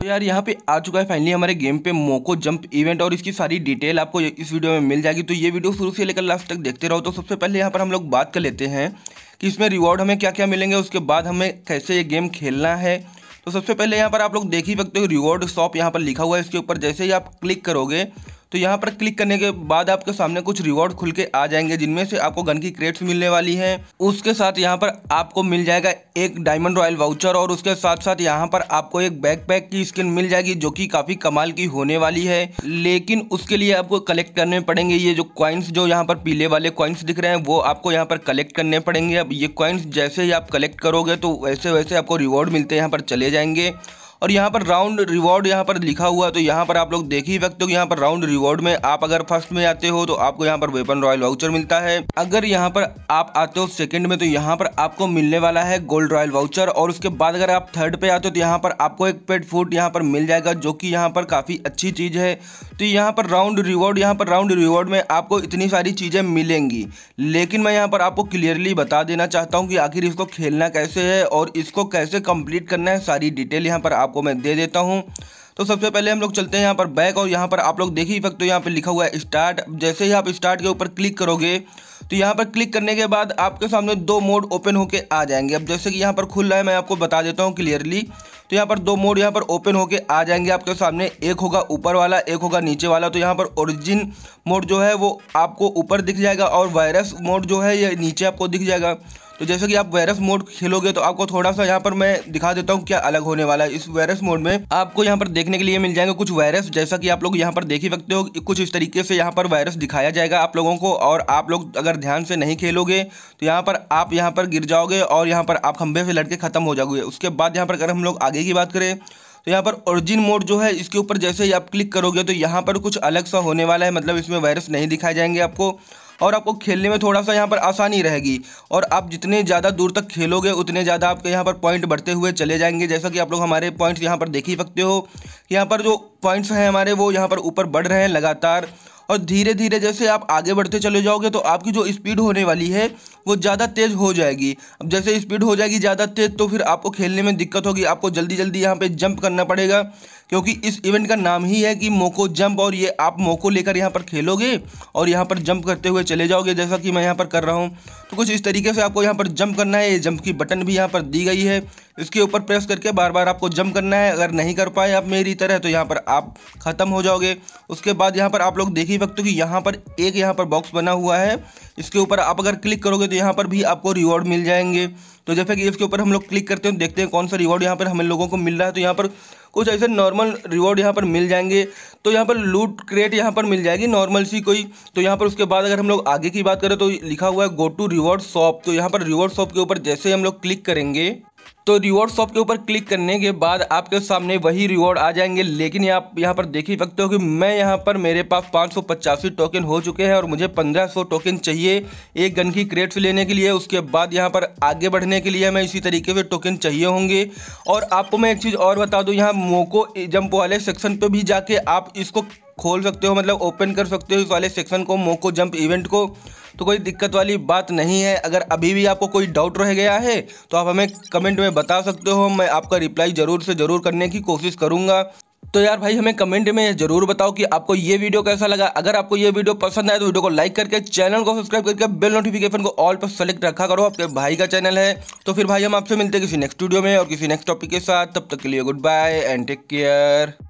तो यार यहाँ पे आ चुका है फाइनली हमारे गेम पे मोको जंप इवेंट और इसकी सारी डिटेल आपको इस वीडियो में मिल जाएगी तो ये वीडियो शुरू से लेकर लास्ट तक देखते रहो तो सबसे पहले यहाँ पर हम लोग बात कर लेते हैं कि इसमें रिवॉर्ड हमें क्या क्या मिलेंगे उसके बाद हमें कैसे ये गेम खेलना है तो सबसे पहले यहाँ पर आप लोग देख ही सकते हो रिवॉर्ड शॉप यहाँ पर लिखा हुआ है इसके ऊपर जैसे ही आप क्लिक करोगे तो यहाँ पर क्लिक करने के बाद आपके सामने कुछ रिवॉर्ड खुल के आ जाएंगे जिनमें से आपको गन की क्रेट्स मिलने वाली है उसके साथ यहाँ पर आपको मिल जाएगा एक डायमंड रॉयल वाउचर और उसके साथ साथ यहाँ पर आपको एक बैकपैक की स्किन मिल जाएगी जो कि काफ़ी कमाल की होने वाली है लेकिन उसके लिए आपको कलेक्ट करने पड़ेंगे ये जो कॉइन्स जो यहाँ पर पीले वाले कॉइन्स दिख रहे हैं वो आपको यहाँ पर कलेक्ट करने पड़ेंगे अब ये कॉइन्स जैसे ही आप कलेक्ट करोगे तो वैसे वैसे आपको रिवॉर्ड मिलते यहाँ पर चले जाएंगे और यहाँ पर राउंड रिवॉर्ड यहाँ पर लिखा हुआ तो यहाँ पर आप लोग देख ही सकते हो यहाँ पर राउंड रिवॉर्ड में आप अगर फर्स्ट में आते हो तो आपको यहाँ पर वेपन रॉयल वाउचर मिलता है अगर यहाँ पर आप आते हो सेकंड में तो यहाँ पर आपको मिलने वाला है गोल्ड रॉयल वाउचर और उसके बाद अगर आप थर्ड पे आते हो तो यहाँ पर आपको एक पेड फूड यहाँ पर मिल जाएगा जो कि यहाँ पर काफ़ी अच्छी चीज़ है तो यहाँ पर राउंड रिवॉर्ड यहाँ पर राउंड रिवॉर्ड में आपको इतनी सारी चीज़ें मिलेंगी लेकिन मैं यहाँ पर आपको क्लियरली बता देना चाहता हूँ कि आखिर इसको खेलना कैसे है और इसको कैसे कंप्लीट करना है सारी डिटेल यहाँ पर आप आपको मैं दे देता हूँ तो सबसे पहले हम लोग चलते हैं यहाँ पर बैक और यहाँ पर आप लोग देख ही सकते हो यहाँ पर लिखा हुआ है स्टार्ट जैसे ही आप स्टार्ट के ऊपर क्लिक करोगे तो यहाँ पर क्लिक करने के बाद आपके सामने दो मोड ओपन होके आ जाएंगे अब जैसे कि यहाँ पर खुल रहा है मैं आपको बता देता हूँ क्लियरली तो यहाँ पर दो मोड यहाँ पर ओपन होके आ जाएंगे आपके सामने एक होगा ऊपर वाला एक होगा नीचे वाला तो यहाँ पर ओरिजिन मोड जो है वो आपको ऊपर दिख जाएगा और वायरस मोड जो है ये नीचे आपको दिख जाएगा तो जैसे कि आप वायरस मोड खेलोगे तो आपको थोड़ा सा यहाँ पर मैं दिखा देता हूँ क्या अलग होने वाला है इस वायरस मोड में आपको यहाँ पर देखने के लिए मिल जाएंगे कुछ वायरस जैसा कि आप लोग यहाँ पर देख ही सकते हो कुछ इस तरीके से यहाँ पर वायरस दिखाया जाएगा आप लोगों को और आप लोग अगर ध्यान से नहीं खेलोगे तो यहाँ पर आप यहाँ पर गिर जाओगे और यहाँ पर आप खंभे से लड़के खत्म हो जाओगे उसके बाद यहाँ पर अगर हम लोग आगे की बात करें तो यहाँ पर ओरिजिन मोड जो है इसके ऊपर जैसे ही आप क्लिक करोगे तो यहाँ पर कुछ अलग सा होने वाला है मतलब इसमें वायरस नहीं दिखाए जाएंगे आपको और आपको खेलने में थोड़ा सा यहाँ पर आसानी रहेगी और आप जितने ज़्यादा दूर तक खेलोगे उतने ज़्यादा आपके यहाँ पर पॉइंट बढ़ते हुए चले जाएंगे जैसा कि आप लोग हमारे पॉइंट्स यहाँ पर देख ही सकते हो यहाँ पर जो पॉइंट्स हैं हमारे वो यहाँ पर ऊपर बढ़ रहे हैं लगातार और धीरे धीरे जैसे आप आगे बढ़ते चले जाओगे तो आपकी जो स्पीड होने वाली है वो ज़्यादा तेज़ हो जाएगी अब जैसे स्पीड हो जाएगी ज़्यादा तेज़ तो फिर आपको खेलने में दिक्कत होगी आपको जल्दी जल्दी यहाँ पे जंप करना पड़ेगा क्योंकि इस इवेंट का नाम ही है कि मोको जंप और ये आप मोको लेकर यहाँ पर खेलोगे और यहाँ पर जंप करते हुए चले जाओगे जैसा कि मैं यहाँ पर कर रहा हूँ तो कुछ इस तरीके से आपको यहाँ पर जंप करना है ये जंप की बटन भी यहाँ पर दी गई है इसके ऊपर प्रेस करके बार बार आपको जंप करना है अगर नहीं कर पाए आप मेरी तरह तो यहाँ पर आप ख़त्म हो जाओगे उसके बाद यहाँ पर आप लोग देख ही सकते हो कि यहाँ पर एक यहाँ पर बॉक्स बना हुआ है इसके ऊपर आप अगर क्लिक करोगे तो यहाँ पर भी आपको रिवॉर्ड मिल जाएंगे तो जैसे कि इसके ऊपर हम लोग क्लिक करते हैं देखते हैं कौन सा रिवॉर्ड यहाँ पर हमें लोगों को मिल रहा है तो यहाँ पर कुछ ऐसे नॉर्मल रिवॉर्ड यहाँ पर मिल जाएंगे तो यहाँ पर लूट क्रेट यहाँ पर मिल जाएगी नॉर्मल सी कोई तो यहाँ पर उसके बाद अगर हम लोग आगे की बात करें तो लिखा हुआ है गो टू रिवॉर्ड शॉप तो यहाँ पर रिवॉर्ड शॉप के ऊपर जैसे हम लोग क्लिक करेंगे तो रिवॉर्ड शॉप के ऊपर क्लिक करने के बाद आपके सामने वही रिवॉर्ड आ जाएंगे लेकिन आप यहाँ पर देख ही सकते हो कि मैं यहाँ पर मेरे पास पाँच सौ पचासी टोकन हो चुके हैं और मुझे पंद्रह सौ टोकन चाहिए एक गन की क्रेट लेने के लिए उसके बाद यहाँ पर आगे बढ़ने के लिए हमें इसी तरीके से टोकन चाहिए होंगे और आपको मैं एक चीज़ और बता दूँ यहाँ मोको जंप वाले सेक्शन पर भी जाके आप इसको खोल सकते हो मतलब ओपन कर सकते हो इस वाले सेक्शन को मोको जंप इवेंट को तो कोई दिक्कत वाली बात नहीं है अगर अभी भी आपको कोई डाउट रह गया है तो आप हमें कमेंट में बता सकते हो मैं आपका रिप्लाई ज़रूर से ज़रूर करने की कोशिश करूँगा तो यार भाई हमें कमेंट में ज़रूर बताओ कि आपको ये वीडियो कैसा लगा अगर आपको ये वीडियो पसंद आए तो वीडियो को लाइक करके चैनल को सब्सक्राइब करके बेल नोटिफिकेशन को ऑल पर सेलेक्ट रखा करो आपके भाई का चैनल है तो फिर भाई हम आपसे मिलते हैं किसी नेक्स्ट वीडियो में और किसी नेक्स्ट टॉपिक के साथ तब तक के लिए goodbye and take care